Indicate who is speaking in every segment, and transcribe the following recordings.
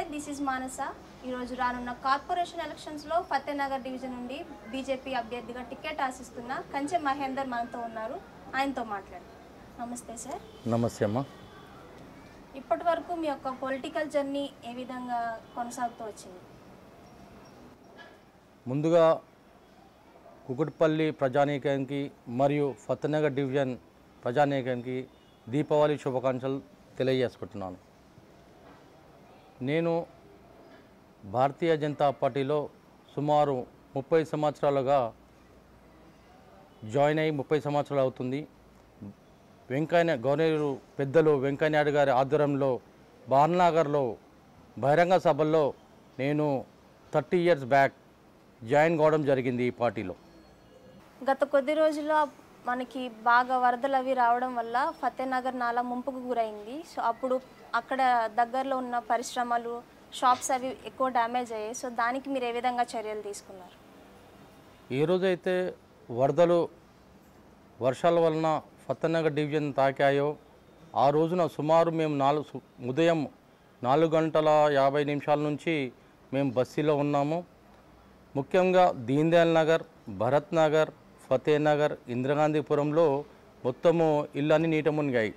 Speaker 1: నమస్తే this is మానస ఈరోజు రానున్న కార్పొరేషన్ ఎలక్షన్స్లో ఫతేనగర్ డివిజన్ నుండి బీజేపీ అభ్యర్థిగా టికెట్ ఆశిస్తున్న కంచె మహేందర్ మనతో ఉన్నారు ఆయనతో మాట్లాడు నమస్తే సార్ నమస్తే అమ్మా ఇప్పటి వరకు మీ యొక్క పొలిటికల్ జర్నీ ఏ విధంగా కొనసాగుతూ వచ్చింది
Speaker 2: ముందుగా కుకుట్పల్లి ప్రజానీకానికి మరియు ఫతేనగర్ డివిజన్ ప్రజానీకానికి దీపావళి శుభాకాంక్షలు తెలియజేసుకుంటున్నాను నేను భారతీయ జనతా పార్టీలో సుమారు ముప్పై సంవత్సరాలుగా జాయిన్ అయ్యి ముప్పై సంవత్సరాలు అవుతుంది వెంకయ్య గవర్నరు పెద్దలు వెంకయ్యనాయుడు గారి ఆధ్వర్యంలో బార్నగర్లో బహిరంగ సభల్లో నేను థర్టీ ఇయర్స్ బ్యాక్ జాయిన్ కావడం జరిగింది ఈ పార్టీలో
Speaker 1: గత కొద్ది రోజుల్లో మనకి బాగా వరదలు అవి రావడం వల్ల ఫతేనగర్ నాలా ముంపుకు గురైంది సో అప్పుడు అక్కడ దగ్గరలో ఉన్న పరిశ్రమలు షాప్స్ అవి ఎక్కువ డ్యామేజ్ అయ్యాయి సో దానికి మీరు ఏ విధంగా చర్యలు తీసుకున్నారు
Speaker 2: ఈరోజైతే వరదలు వర్షాల వలన ఫతనగర్ డివిజన్ తాకాయో ఆ రోజున సుమారు మేము నాలుగు ఉదయం నాలుగు గంటల యాభై నిమిషాల నుంచి మేము బస్సీలో ఉన్నాము ముఖ్యంగా దీన్దయాల్ నగర్ భరత్ నగర్ ఫతేనగర్ ఇందిరాగాంధీపురంలో మొత్తము ఇళ్ళన్నీ నీట మునిగాయి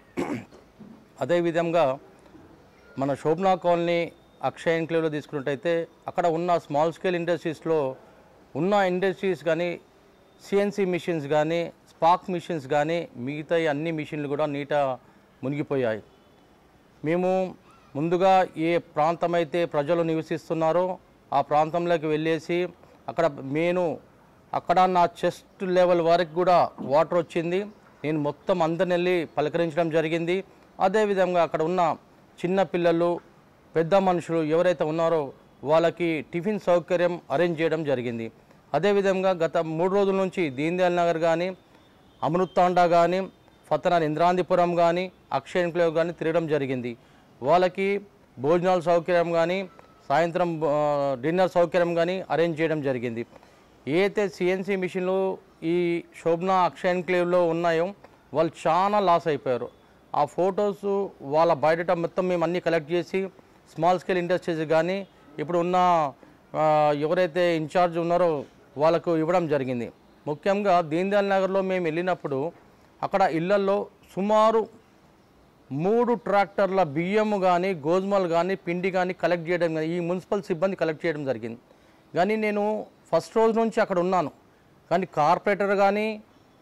Speaker 2: అదేవిధంగా మన శోభనా కాలనీ అక్షయ ఎన్క్లేవ్లో తీసుకున్నట్టయితే అక్కడ ఉన్న స్మాల్ స్కేల్ ఇండస్ట్రీస్లో ఉన్న ఇండస్ట్రీస్ కానీ సిఎన్సి మిషన్స్ కానీ స్పాక్ మిషన్స్ కానీ మిగతా అన్ని మిషన్లు కూడా నీట మునిగిపోయాయి మేము ముందుగా ఏ ప్రాంతం అయితే ప్రజలు నివసిస్తున్నారో ఆ ప్రాంతంలోకి వెళ్ళేసి అక్కడ నేను అక్కడ నా చెస్ట్ లెవెల్ వరకు కూడా వాటర్ వచ్చింది నేను మొత్తం అందరిని వెళ్ళి పలకరించడం జరిగింది అదేవిధంగా అక్కడ ఉన్న చిన్న పిల్లలు పెద్ద మనుషులు ఎవరైతే ఉన్నారో వాళ్ళకి టిఫిన్ సౌకర్యం అరేంజ్ చేయడం జరిగింది అదేవిధంగా గత మూడు రోజుల నుంచి దీన్దయాల్ నగర్ కానీ అమృతాండా కానీ ఫతనాన్ ఇంద్రాంతిపురం కానీ అక్షయ ఎన్క్లేవ్ కానీ తిరగడం జరిగింది వాళ్ళకి భోజనాల సౌకర్యం కానీ సాయంత్రం డిన్నర్ సౌకర్యం కానీ అరేంజ్ చేయడం జరిగింది ఏతే సిఎన్సీ మిషన్లు ఈ శోభనా అక్షయ ఎన్క్లేవ్లో ఉన్నాయో వాళ్ళు చాలా లాస్ అయిపోయారు ఆ ఫొటోస్ వాళ్ళ బయట మొత్తం మేము అన్నీ కలెక్ట్ చేసి స్మాల్ స్కేల్ ఇండస్ట్రీస్ కానీ ఇప్పుడు ఉన్న ఎవరైతే ఇన్ఛార్జ్ ఉన్నారో వాళ్ళకు ఇవ్వడం జరిగింది ముఖ్యంగా దీన్దయాల్ నగర్లో మేము వెళ్ళినప్పుడు అక్కడ ఇళ్లల్లో సుమారు మూడు ట్రాక్టర్ల బియ్యం కానీ గోధుమలు కానీ పిండి కానీ కలెక్ట్ చేయడం కానీ ఈ మున్సిపల్ సిబ్బంది కలెక్ట్ చేయడం జరిగింది కానీ నేను ఫస్ట్ రోజు నుంచి అక్కడ ఉన్నాను కానీ కార్పొరేటర్ కానీ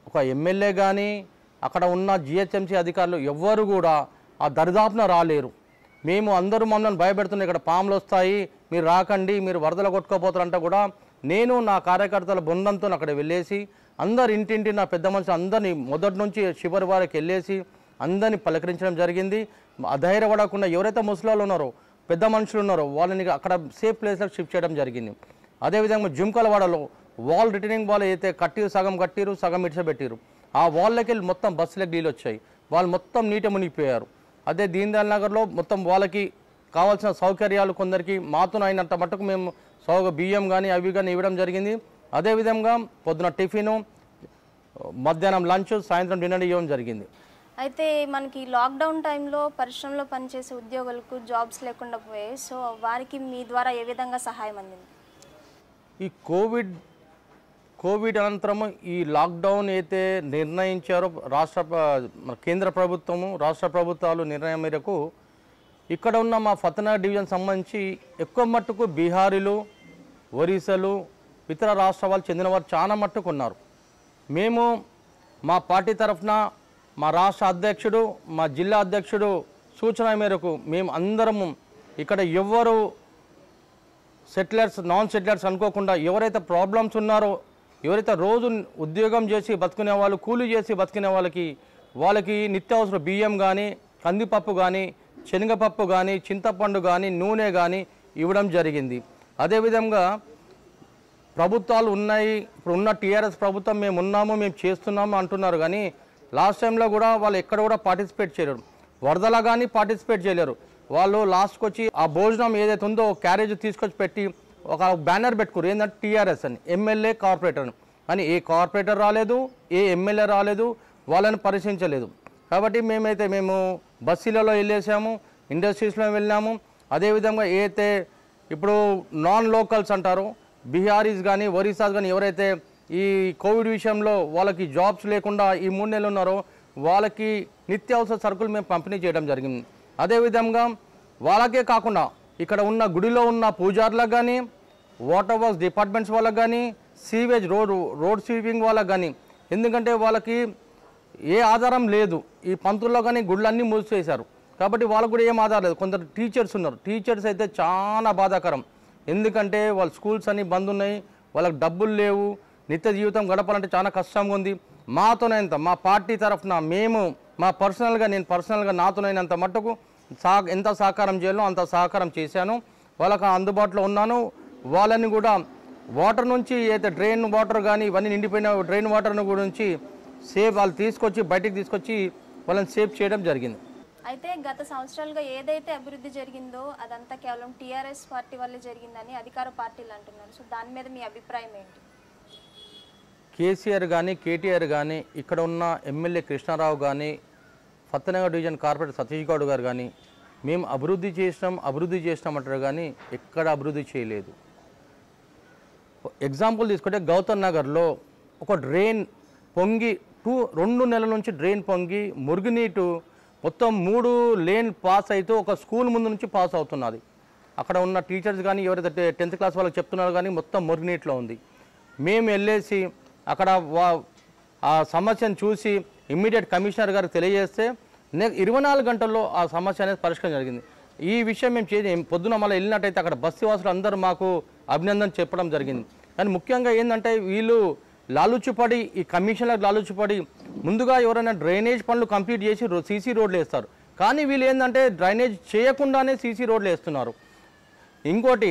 Speaker 2: ఒక ఎమ్మెల్యే కానీ అక్కడ ఉన్న జిహెచ్ఎంసీ అధికారులు ఎవ్వరు కూడా ఆ దరిదాపున రాలేరు మేము అందరూ మమ్మల్ని భయపెడుతున్నాం ఇక్కడ పాములు వస్తాయి మీరు రాకండి మీరు వరదలు కొట్టుకోపోతారంటే కూడా నేను నా కార్యకర్తల బృందంతో అక్కడ వెళ్ళేసి అందరు ఇంటింటి నా పెద్ద మనుషులు అందరినీ మొదటి నుంచి చివరి వారికి వెళ్ళేసి అందరినీ పలకరించడం జరిగింది అధైర్యపడకుండా ఎవరైతే ముసలాళ్ళు ఉన్నారో పెద్ద మనుషులు ఉన్నారో వాళ్ళని అక్కడ సేఫ్ ప్లేస్లకు షిఫ్ట్ చేయడం జరిగింది అదేవిధంగా జుంకలవాడలో వాల్ రిటర్నింగ్ వాల్ అయితే కట్టిరు సగం కట్టిరు సగం ఇడ్చబెట్టిరు ఆ వాళ్ళకి వెళ్ళి మొత్తం బస్సులకు నీళ్ళు వచ్చాయి వాళ్ళు మొత్తం నీట మునిగిపోయారు అదే దీన్దయాల్ నగర్లో మొత్తం వాళ్ళకి కావాల్సిన సౌకర్యాలు కొందరికి మాతోన అయినంత మటుకు మేము సౌక బియ్యం కానీ అవి కానీ ఇవ్వడం జరిగింది అదేవిధంగా పొద్దున టిఫిను మధ్యాహ్నం లంచ్ సాయంత్రం డిన్నర్ ఇవ్వడం జరిగింది
Speaker 1: అయితే మనకి లాక్డౌన్ టైంలో పరిశ్రమలో పనిచేసే ఉద్యోగులకు జాబ్స్ లేకుండా పోయాయి సో వారికి మీ ద్వారా ఏ విధంగా సహాయం అందింది
Speaker 2: ఈ కోవిడ్ కోవిడ్ అనంతరం ఈ లాక్డౌన్ అయితే నిర్ణయించారో రాష్ట్ర కేంద్ర ప్రభుత్వము రాష్ట్ర ప్రభుత్వాలు నిర్ణయం మేరకు ఇక్కడ ఉన్న మా ఫతనా డివిజన్ సంబంధించి ఎక్కువ మట్టుకు బీహారీలు ఒరిస్సాలు ఇతర చెందిన వారు చాలా మట్టుకు ఉన్నారు మేము మా పార్టీ తరఫున మా రాష్ట్ర అధ్యక్షుడు మా జిల్లా అధ్యక్షుడు సూచన మేరకు మేము అందరము ఇక్కడ ఎవ్వరు సెటిలర్స్ నాన్ సెటిలర్స్ అనుకోకుండా ఎవరైతే ప్రాబ్లమ్స్ ఉన్నారో ఎవరైతే రోజు ఉద్యోగం చేసి బతుకునే వాళ్ళు కూలీ చేసి బతుకునే వాళ్ళకి వాళ్ళకి నిత్యావసర బియ్యం కానీ కందిపప్పు కానీ శనగపప్పు కానీ చింతపండు కానీ నూనె కానీ ఇవ్వడం జరిగింది అదేవిధంగా ప్రభుత్వాలు ఉన్నాయి ఇప్పుడు ఉన్న టీఆర్ఎస్ ప్రభుత్వం మేము ఉన్నాము మేము చేస్తున్నాము అంటున్నారు కానీ లాస్ట్ టైంలో కూడా వాళ్ళు ఎక్కడ కూడా పార్టిసిపేట్ చేయలేరు వరదలా కానీ పార్టిసిపేట్ చేయలేరు వాళ్ళు లాస్ట్కి వచ్చి ఆ భోజనం ఏదైతే ఉందో క్యారేజ్ తీసుకొచ్చి పెట్టి ఒక బ్యానర్ పెట్టుకురు ఏంటంటే టీఆర్ఎస్ అని ఎమ్మెల్యే కార్పొరేటర్ అని కానీ ఏ కార్పొరేటర్ రాలేదు ఏ ఎమ్మెల్యే రాలేదు వాళ్ళని పరిశీలించలేదు కాబట్టి మేమైతే మేము బస్సీలలో వెళ్ళేసాము ఇండస్ట్రీస్లో వెళ్ళాము అదేవిధంగా ఏదైతే ఇప్పుడు నాన్ లోకల్స్ అంటారు బీహారీస్ కానీ ఒరిస్సాస్ కానీ ఎవరైతే ఈ కోవిడ్ విషయంలో వాళ్ళకి జాబ్స్ లేకుండా ఈ మూడు నెలలు ఉన్నారో వాళ్ళకి నిత్యావసర సరుకులు మేము పంపిణీ చేయడం జరిగింది అదేవిధంగా వాళ్ళకే కాకుండా ఇక్కడ ఉన్న గుడిలో ఉన్న పూజార్లకు కానీ వాటర్ వర్క్స్ డిపార్ట్మెంట్స్ వాళ్ళకి కానీ సీవేజ్ రోడ్ రోడ్ స్వీపింగ్ వాళ్ళకి కానీ ఎందుకంటే వాళ్ళకి ఏ ఆధారం లేదు ఈ పంతుల్లో కానీ గుళ్ళన్నీ మూసివేశారు కాబట్టి వాళ్ళకు కూడా ఏం ఆధారం లేదు కొందరు టీచర్స్ ఉన్నారు టీచర్స్ అయితే చాలా బాధాకరం ఎందుకంటే వాళ్ళ స్కూల్స్ అన్నీ బంద్ ఉన్నాయి వాళ్ళకి డబ్బులు లేవు నిత్య జీవితం గడపాలంటే చాలా కష్టంగా ఉంది మాతోనైనంత మా పార్టీ తరఫున మేము మా పర్సనల్గా నేను పర్సనల్గా నాతోనైనంత మట్టుకు సా ఎంత సహకారం చేయాలో అంత సహకారం చేశాను వాళ్ళకు అందుబాటులో ఉన్నాను వాళ్ళని కూడా వాటర్ నుంచి అయితే డ్రైన్ వాటర్ కానీ ఇవన్నీ నిండిపోయిన డ్రైన్ వాటర్ గురించి సేఫ్ వాళ్ళు తీసుకొచ్చి బయటికి తీసుకొచ్చి వాళ్ళని సేఫ్ చేయడం జరిగింది
Speaker 1: అయితే గత సంవత్సరాలుగా ఏదైతే అభివృద్ధి జరిగిందో అదంతా కేవలం టీఆర్ఎస్ పార్టీ వల్లే జరిగిందని అధికార పార్టీలు అంటున్నారు సో దాని మీద మీ అభిప్రాయం ఏంటి
Speaker 2: కేసీఆర్ కానీ కేటీఆర్ కానీ ఇక్కడ ఉన్న ఎమ్మెల్యే కృష్ణారావు కానీ సత్యనగర్ డివిజన్ కార్పొరేటర్ సతీష్ గౌడ్ గారు కానీ మేము అభివృద్ధి చేసినాం అభివృద్ధి చేసినాం అంటారు కానీ ఎక్కడ అభివృద్ధి చేయలేదు ఎగ్జాంపుల్ తీసుకుంటే గౌతమ్ నగర్లో ఒక డ్రైన్ పొంగి టూ రెండు నెలల నుంచి డ్రైన్ పొంగి మురుగునీటు మొత్తం మూడు లేన్ పాస్ అయితే ఒక స్కూల్ ముందు నుంచి పాస్ అవుతున్నది అక్కడ ఉన్న టీచర్స్ కానీ ఎవరైతే టెన్త్ క్లాస్ వాళ్ళకి చెప్తున్నారు కానీ మొత్తం మురుగునీటిలో ఉంది మేము వెళ్ళేసి అక్కడ వా ఆ సమస్యను చూసి ఇమ్మీడియట్ కమిషనర్ గారు తెలియజేస్తే నే ఇరవై నాలుగు గంటల్లో ఆ సమస్య అనేది పరిష్కారం జరిగింది ఈ విషయం మేము చేసి పొద్దున మళ్ళీ వెళ్ళినట్టయితే అక్కడ వాసులు అందరూ మాకు అభినందన చెప్పడం జరిగింది కానీ ముఖ్యంగా ఏంటంటే వీళ్ళు లాలుచుపడి ఈ కమిషన్లకు లాలుచుపడి ముందుగా ఎవరైనా డ్రైనేజ్ పనులు కంప్లీట్ చేసి సీసీ రోడ్లు వేస్తారు కానీ వీళ్ళు ఏంటంటే డ్రైనేజ్ చేయకుండానే సీసీ రోడ్లు వేస్తున్నారు ఇంకోటి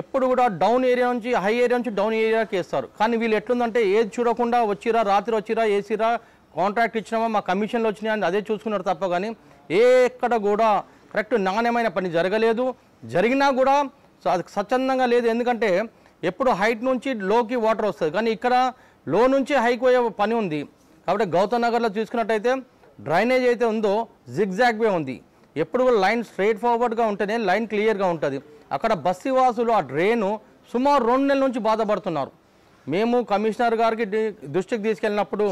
Speaker 2: ఎప్పుడు కూడా డౌన్ ఏరియా నుంచి హై ఏరియా నుంచి డౌన్ ఏరియాకి వేస్తారు కానీ వీళ్ళు ఎట్లుందంటే ఏది చూడకుండా వచ్చిరా రాత్రి వచ్చిరా ఏసీరా కాంట్రాక్ట్ ఇచ్చినామా మా కమిషన్లు వచ్చినాయా అని అదే చూసుకున్నారు తప్ప కానీ ఏ ఎక్కడ కూడా కరెక్ట్ నాణ్యమైన పని జరగలేదు జరిగినా కూడా స్వచ్ఛందంగా లేదు ఎందుకంటే ఎప్పుడు హైట్ నుంచి లోకి వాటర్ వస్తుంది కానీ ఇక్కడ లో నుంచి హైక్ పోయే పని ఉంది కాబట్టి గౌతమ్ నగర్లో చూసుకున్నట్టయితే డ్రైనేజ్ అయితే ఉందో జిగ్జాగ్వే ఉంది ఎప్పుడు కూడా లైన్ స్ట్రైట్ ఫార్వర్డ్గా ఉంటేనే లైన్ క్లియర్గా ఉంటుంది అక్కడ బస్సీవాసులు ఆ డ్రైను సుమారు రెండు నెలల నుంచి బాధపడుతున్నారు మేము కమిషనర్ గారికి దృష్టికి తీసుకెళ్ళినప్పుడు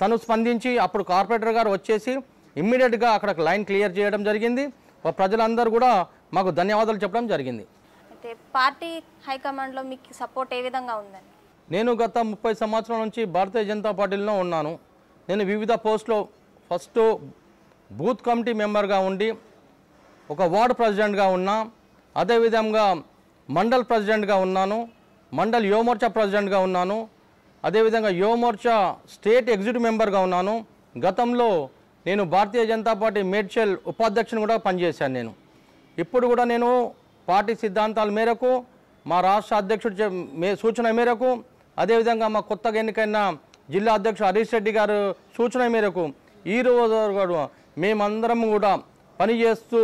Speaker 2: తను స్పందించి అప్పుడు కార్పొరేటర్ గారు వచ్చేసి ఇమ్మీడియట్గా అక్కడ లైన్ క్లియర్ చేయడం జరిగింది ప్రజలందరూ కూడా మాకు ధన్యవాదాలు చెప్పడం జరిగింది
Speaker 1: అయితే పార్టీ హైకమాండ్లో మీకు సపోర్ట్ ఏ విధంగా ఉందండి
Speaker 2: నేను గత ముప్పై సంవత్సరాల నుంచి భారతీయ జనతా పార్టీలో ఉన్నాను నేను వివిధ పోస్టులో ఫస్ట్ బూత్ కమిటీ మెంబర్గా ఉండి ఒక వార్డు ప్రెసిడెంట్గా ఉన్నా అదేవిధంగా మండల్ ప్రెసిడెంట్గా ఉన్నాను మండల్ యువమోర్చా ప్రెసిడెంట్గా ఉన్నాను అదేవిధంగా యువమోర్చా స్టేట్ ఎగ్జిక్యూటివ్ మెంబర్గా ఉన్నాను గతంలో నేను భారతీయ జనతా పార్టీ మేడ్చల్ ఉపాధ్యక్షుని కూడా పనిచేశాను నేను ఇప్పుడు కూడా నేను పార్టీ సిద్ధాంతాల మేరకు మా రాష్ట్ర అధ్యక్షుడు మే సూచన మేరకు అదేవిధంగా మా కొత్తగా ఎన్నికైన జిల్లా అధ్యక్షుడు హరీష్ రెడ్డి గారు సూచన మేరకు ఈ రోజు కూడా మేమందరం కూడా పనిచేస్తూ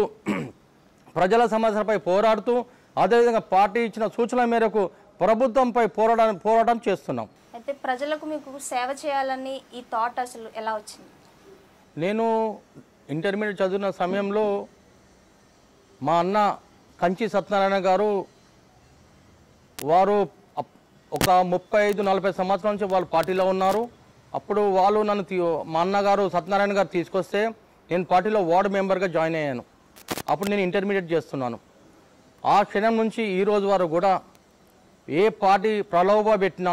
Speaker 2: ప్రజల సమస్యలపై పోరాడుతూ అదేవిధంగా పార్టీ ఇచ్చిన సూచనల మేరకు ప్రభుత్వంపై పోరాటం పోరాటం చేస్తున్నాం
Speaker 1: అయితే ప్రజలకు మీకు సేవ చేయాలని ఈ థాట్ అసలు ఎలా వచ్చింది
Speaker 2: నేను ఇంటర్మీడియట్ చదివిన సమయంలో మా అన్న కంచి సత్యనారాయణ గారు వారు ఒక ముప్పై ఐదు నలభై సంవత్సరాల నుంచి వాళ్ళు పార్టీలో ఉన్నారు అప్పుడు వాళ్ళు నన్ను మా అన్నగారు సత్యనారాయణ గారు తీసుకొస్తే నేను పార్టీలో వార్డు మెంబర్గా జాయిన్ అయ్యాను అప్పుడు నేను ఇంటర్మీడియట్ చేస్తున్నాను ఆ క్షణం నుంచి ఈ రోజు వరకు కూడా ఏ పార్టీ ప్రలోభ పెట్టినా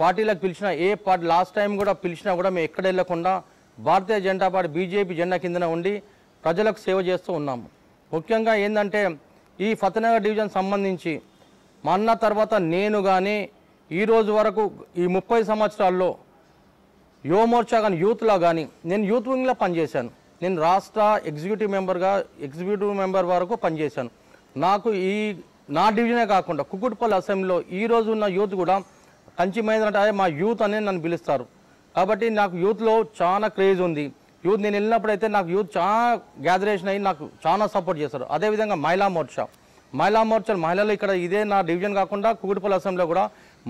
Speaker 2: పార్టీలకు పిలిచినా ఏ పార్టీ లాస్ట్ టైం కూడా పిలిచినా కూడా మేము ఎక్కడ వెళ్ళకుండా భారతీయ జనతా పార్టీ బీజేపీ జెండా కిందన ఉండి ప్రజలకు సేవ చేస్తూ ఉన్నాము ముఖ్యంగా ఏంటంటే ఈ ఫతనగర్ డివిజన్ సంబంధించి మా అన్న తర్వాత నేను కానీ ఈరోజు వరకు ఈ ముప్పై సంవత్సరాల్లో యువమోర్చా కానీ యూత్లో కానీ నేను యూత్ వింగ్లో పనిచేశాను నేను రాష్ట్ర ఎగ్జిక్యూటివ్ మెంబర్గా ఎగ్జిక్యూటివ్ మెంబర్ వరకు పనిచేశాను నాకు ఈ నా డివిజనే కాకుండా కుకుట్పల్లి అసెంబ్లీలో ఈ రోజు ఉన్న యూత్ కూడా కంచి మహేంద్ర అంటే మా యూత్ అనేది నన్ను పిలుస్తారు కాబట్టి నాకు యూత్లో చాలా క్రేజ్ ఉంది యూత్ నేను వెళ్ళినప్పుడైతే నాకు యూత్ చాలా గ్యాదరేషన్ అయ్యి నాకు చాలా సపోర్ట్ చేస్తారు అదేవిధంగా మహిళా మోర్చా మహిళా మోర్చా మహిళలు ఇక్కడ ఇదే నా డివిజన్ కాకుండా కుకుటిపల్లి అసెంబ్లీలో కూడా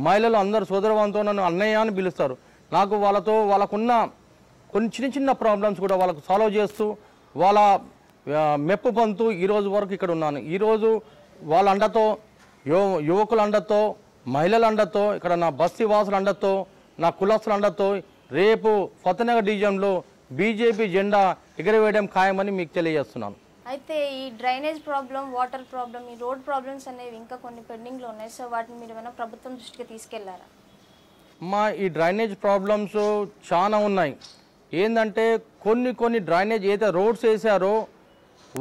Speaker 2: మహిళలు అందరు సోదరవంతో నన్ను అన్నయ్య అని పిలుస్తారు నాకు వాళ్ళతో వాళ్ళకున్న కొన్ని చిన్న చిన్న ప్రాబ్లమ్స్ కూడా వాళ్ళకు సాల్వ్ చేస్తూ వాళ్ళ మెప్పు పంతు ఈరోజు వరకు ఇక్కడ ఉన్నాను ఈరోజు వాళ్ళ అండతో యువ యువకుల అండతో మహిళల అండతో ఇక్కడ నా వాసుల అండతో నా కులస్తుల అండతో రేపు కొత్తనగర్ డివిజన్లో బీజేపీ జెండా ఎగరవేయడం ఖాయమని మీకు తెలియజేస్తున్నాను
Speaker 1: అయితే ఈ డ్రైనేజ్ ప్రాబ్లం వాటర్ ప్రాబ్లం ఈ రోడ్ ప్రాబ్లమ్స్ అనేవి ఇంకా కొన్ని పెండింగ్లో ఉన్నాయి సో వాటిని మీరు ఏమైనా ప్రభుత్వం దృష్టికి తీసుకెళ్లారా
Speaker 2: మా ఈ డ్రైనేజ్ ప్రాబ్లమ్స్ చాలా ఉన్నాయి ఏంటంటే కొన్ని కొన్ని డ్రైనేజ్ ఏదైతే రోడ్స్ వేసారో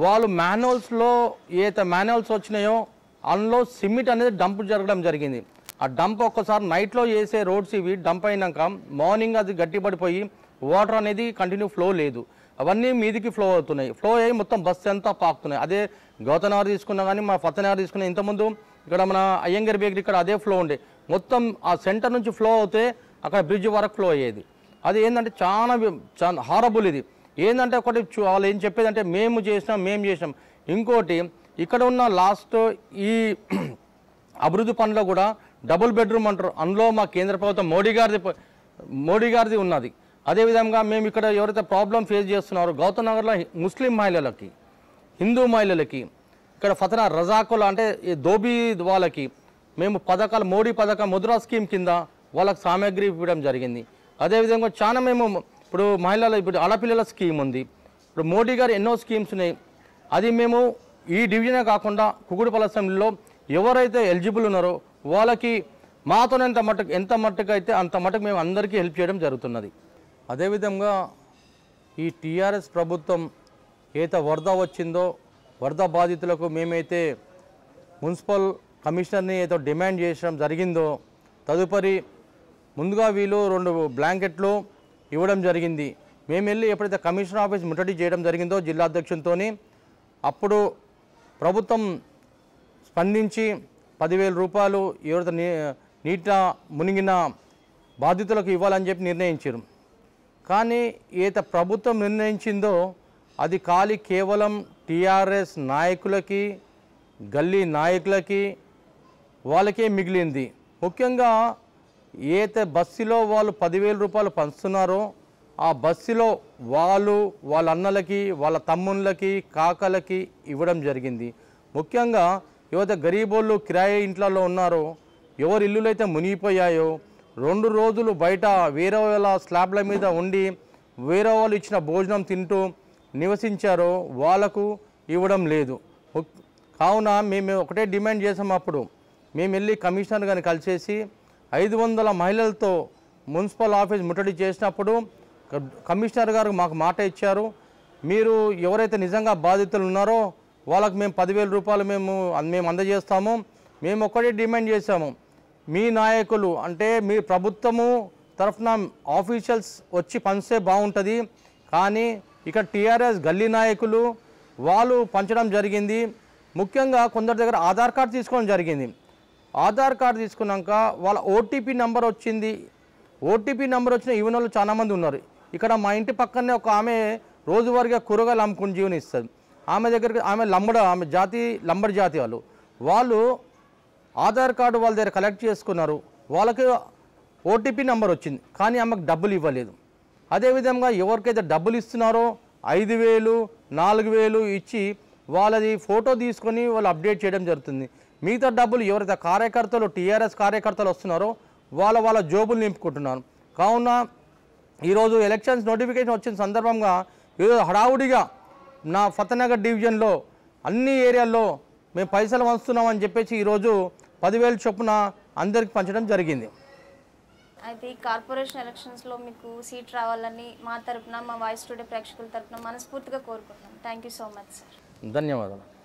Speaker 2: వాళ్ళు మాన్యువల్స్లో ఏదైతే మాన్యువల్స్ వచ్చినాయో అందులో సిమెంట్ అనేది డంప్ జరగడం జరిగింది ఆ డంప్ ఒక్కసారి నైట్లో వేసే రోడ్స్ ఇవి డంప్ అయినాక మార్నింగ్ అది గట్టిపడిపోయి వాటర్ అనేది కంటిన్యూ ఫ్లో లేదు అవన్నీ మీదికి ఫ్లో అవుతున్నాయి ఫ్లో అయ్యి మొత్తం బస్ అంతా పాకుతున్నాయి అదే గౌతనగర్ తీసుకున్నా కానీ మా ఫతనగర్ తీసుకున్న ఇంతకుముందు ఇక్కడ మన అయ్యంగర్ బేకరీ ఇక్కడ అదే ఫ్లో ఉండే మొత్తం ఆ సెంటర్ నుంచి ఫ్లో అవుతే అక్కడ బ్రిడ్జ్ వరకు ఫ్లో అయ్యేది అది ఏంటంటే చాలా చాలా హారబుల్ ఇది ఏంటంటే ఒకటి వాళ్ళు ఏం చెప్పేదంటే మేము చేసినాం మేము చేసినాం ఇంకోటి ఇక్కడ ఉన్న లాస్ట్ ఈ అభివృద్ధి పనిలో కూడా డబుల్ బెడ్రూమ్ అంటారు అందులో మా కేంద్ర ప్రభుత్వం మోడీ గారిది మోడీ గారిది ఉన్నది అదేవిధంగా మేము ఇక్కడ ఎవరైతే ప్రాబ్లం ఫేస్ చేస్తున్నారో గౌతమ్ నగర్లో ముస్లిం మహిళలకి హిందూ మహిళలకి ఇక్కడ ఫతనా రజాకులు అంటే దోబీ వాళ్ళకి మేము పథకాలు మోడీ పథకం ముద్రా స్కీమ్ కింద వాళ్ళకి సామాగ్రి ఇవ్వడం జరిగింది అదేవిధంగా చాలా మేము ఇప్పుడు మహిళల ఇప్పుడు ఆడపిల్లల స్కీమ్ ఉంది ఇప్పుడు మోడీ గారు ఎన్నో స్కీమ్స్ ఉన్నాయి అది మేము ఈ డివిజనే కాకుండా కుకుడుపల్లి అసెంబ్లీలో ఎవరైతే ఎలిజిబుల్ ఉన్నారో వాళ్ళకి మాతో ఎంత మట్టుకు ఎంత మట్టుకు అయితే అంత మట్టుకు మేము అందరికీ హెల్ప్ చేయడం జరుగుతున్నది అదేవిధంగా ఈ టీఆర్ఎస్ ప్రభుత్వం ఏత వరద వచ్చిందో వరద బాధితులకు మేమైతే మున్సిపల్ కమిషనర్ని ఏదో డిమాండ్ చేయడం జరిగిందో తదుపరి ముందుగా వీళ్ళు రెండు బ్లాంకెట్లు ఇవ్వడం జరిగింది మేము వెళ్ళి ఎప్పుడైతే కమిషనర్ ఆఫీస్ ముట్టడి చేయడం జరిగిందో జిల్లా అధ్యక్షునితో అప్పుడు ప్రభుత్వం స్పందించి పదివేల రూపాయలు ఎవరైతే నీ నీట మునిగిన బాధితులకు ఇవ్వాలని చెప్పి నిర్ణయించారు కానీ ఏత ప్రభుత్వం నిర్ణయించిందో అది ఖాళీ కేవలం టీఆర్ఎస్ నాయకులకి గల్లీ నాయకులకి వాళ్ళకే మిగిలింది ముఖ్యంగా ఏతే బస్సులో వాళ్ళు పదివేల రూపాయలు పంచుతున్నారో ఆ బస్సులో వాళ్ళు వాళ్ళ అన్నలకి వాళ్ళ తమ్ముళ్ళకి కాకలకి ఇవ్వడం జరిగింది ముఖ్యంగా యువత గరీబోళ్ళు కిరాయి ఇంట్లలో ఉన్నారో ఎవరి ఇల్లులు అయితే మునిగిపోయాయో రెండు రోజులు బయట వేరే వాళ్ళ స్లాబ్ల మీద ఉండి వేరే వాళ్ళు ఇచ్చిన భోజనం తింటూ నివసించారో వాళ్ళకు ఇవ్వడం లేదు కావున మేము ఒకటే డిమాండ్ చేసాం అప్పుడు మేము వెళ్ళి కమిషనర్ గారిని కలిసేసి ఐదు వందల మహిళలతో మున్సిపల్ ఆఫీస్ ముట్టడి చేసినప్పుడు కమిషనర్ గారు మాకు మాట ఇచ్చారు మీరు ఎవరైతే నిజంగా బాధితులు ఉన్నారో వాళ్ళకి మేము పదివేల రూపాయలు మేము మేము అందజేస్తాము మేము ఒక్కటే డిమాండ్ చేశాము మీ నాయకులు అంటే మీ ప్రభుత్వము తరఫున ఆఫీషియల్స్ వచ్చి పంచే బాగుంటుంది కానీ ఇక్కడ టీఆర్ఎస్ గల్లీ నాయకులు వాళ్ళు పంచడం జరిగింది ముఖ్యంగా కొందరి దగ్గర ఆధార్ కార్డు తీసుకోవడం జరిగింది ఆధార్ కార్డు తీసుకున్నాక వాళ్ళ ఓటీపీ నెంబర్ వచ్చింది ఓటీపీ నెంబర్ వచ్చిన ఈవెన్ వాళ్ళు చాలామంది ఉన్నారు ఇక్కడ మా ఇంటి పక్కనే ఒక ఆమె రోజువారీగా కూరగాయలు అమ్ముకుని జీవనం ఇస్తుంది ఆమె దగ్గరికి ఆమె లంబడ ఆమె జాతి లంబడి జాతి వాళ్ళు వాళ్ళు ఆధార్ కార్డు వాళ్ళ దగ్గర కలెక్ట్ చేసుకున్నారు వాళ్ళకి ఓటీపీ నెంబర్ వచ్చింది కానీ ఆమెకు డబ్బులు ఇవ్వలేదు అదేవిధంగా ఎవరికైతే డబ్బులు ఇస్తున్నారో ఐదు వేలు నాలుగు వేలు ఇచ్చి వాళ్ళది ఫోటో తీసుకొని వాళ్ళు అప్డేట్ చేయడం జరుగుతుంది మిగతా డబ్బులు ఎవరైతే కార్యకర్తలు టీఆర్ఎస్ కార్యకర్తలు వస్తున్నారో వాళ్ళ వాళ్ళ జోబులు నింపుకుంటున్నారు కావున ఈరోజు ఎలక్షన్స్ నోటిఫికేషన్ వచ్చిన సందర్భంగా ఈరోజు హడావుడిగా నా ఫతనగర్ డివిజన్లో అన్ని ఏరియాల్లో మేము పైసలు వస్తున్నామని చెప్పేసి ఈరోజు పదివేలు చొప్పున అందరికి పంచడం జరిగింది
Speaker 1: అయితే ఈ కార్పొరేషన్ ఎలక్షన్స్లో మీకు సీట్ రావాలని మా తరపున మా వాయిస్ స్టూడియో ప్రేక్షకుల తరపున మనస్ఫూర్తిగా కోరుకుంటున్నాం థ్యాంక్ సో మచ్ సార్
Speaker 2: ధన్యవాదాలు